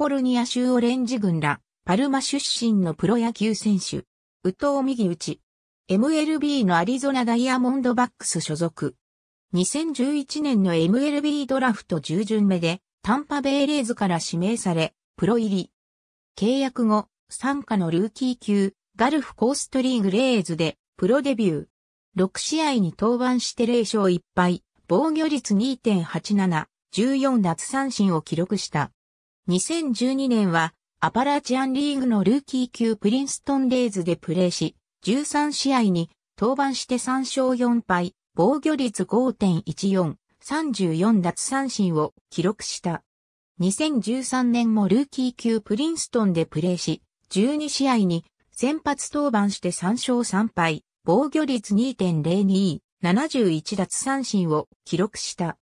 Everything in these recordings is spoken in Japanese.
フォルニア州オレンジ軍ら、パルマ出身のプロ野球選手、宇藤右ち。MLB のアリゾナダイヤモンドバックス所属。2011年の MLB ドラフト10巡目で、タンパベイレーズから指名され、プロ入り。契約後、参加のルーキー級、ガルフコーストリーグレーズで、プロデビュー。6試合に登板して0勝1敗、防御率2.87、14奪三振を記録した。2012年はアパラチアンリーグのルーキー級プリンストンレイズでプレーし、13試合に登板して3勝4敗、防御率5.14、34奪三振を記録した。2013年もルーキー級プリンストンでプレーし、12試合に先発登板して3勝3敗、防御率2.02、71奪三振を記録した。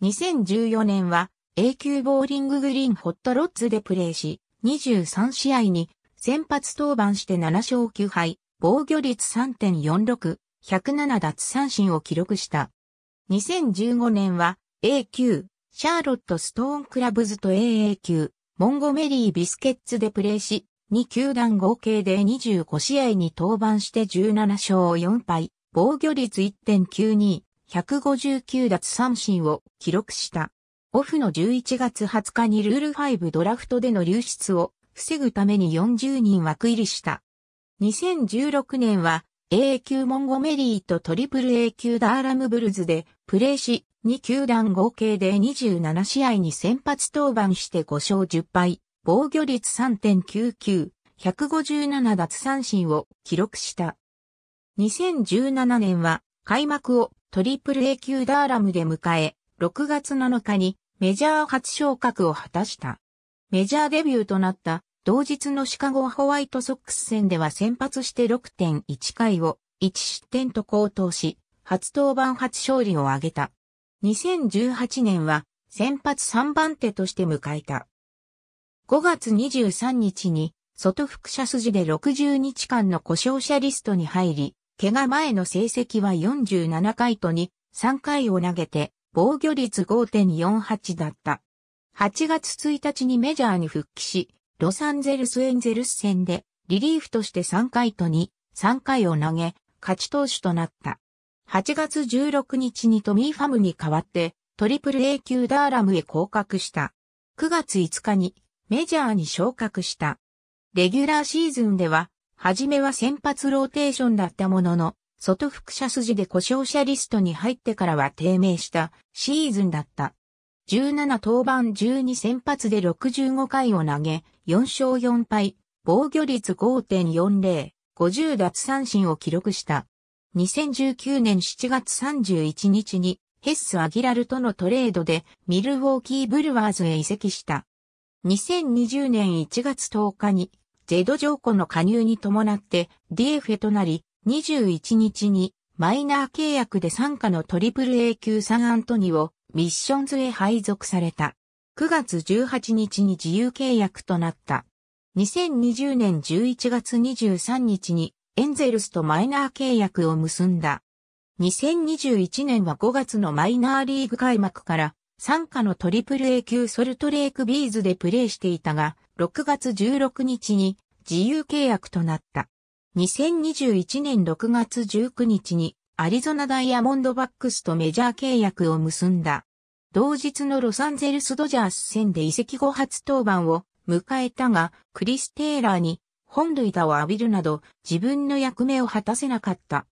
2014年は A 級ボーリンググリーンホットロッツでプレーし、23試合に先発登板して7勝9敗、防御率3.46、107奪三振を記録した。2015年は A 級、シャーロット・ストーン・クラブズと AA 級、モンゴメリー・ビスケッツでプレーし、2球団合計で25試合に登板して17勝4敗、防御率1.92、159奪三振を記録した。オフの11月20日にルール5ドラフトでの流出を防ぐために40人枠入りした。2016年は A 級モンゴメリーとトリプル A 級ダーラムブルズでプレーし、2球団合計で27試合に先発登板して5勝10敗、防御率3.99、157奪三振を記録した。2017年は開幕をトリプル A 級ダーラムで迎え、6月7日にメジャー初昇格を果たした。メジャーデビューとなった同日のシカゴホワイトソックス戦では先発して6.1回を1失点と高騰し、初登板初勝利を挙げた。2018年は先発3番手として迎えた。5月23日に外副者筋で60日間の故障者リストに入り、怪我前の成績は47回と2、3回を投げて防御率5.48だった。8月1日にメジャーに復帰し、ロサンゼルスエンゼルス戦でリリーフとして3回と2、3回を投げ、勝ち投手となった。8月16日にトミーファムに代わって、トリプル A 級ダーラムへ降格した。9月5日にメジャーに昇格した。レギュラーシーズンでは、初めは先発ローテーションだったものの、外副車筋で故障者リストに入ってからは低迷したシーズンだった。17登板12先発で65回を投げ、4勝4敗、防御率5.40、50奪三振を記録した。2019年7月31日にヘッス・アギラルとのトレードでミルウォーキー・ブルワーズへ移籍した。2020年1月10日にゼド・ジョーコの加入に伴って DF となり21日にマイナー契約で参加の AAA 級サンアントニオミッションズへ配属された。9月18日に自由契約となった。2020年11月23日にエンゼルスとマイナー契約を結んだ。2021年は5月のマイナーリーグ開幕から参加の AAA 級ソルトレイクビーズでプレーしていたが、6月16日に自由契約となった。2021年6月19日にアリゾナダイヤモンドバックスとメジャー契約を結んだ。同日のロサンゼルスドジャース戦で移籍後初登板を迎えたが、クリス・テイラーに本塁打を浴びるなど自分の役目を果たせなかった。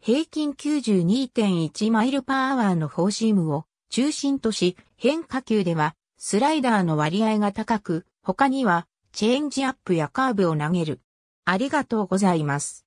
平均92.1マイルパーアワーのフォーシームを中心とし、変化球ではスライダーの割合が高く、他にはチェンジアップやカーブを投げる。ありがとうございます。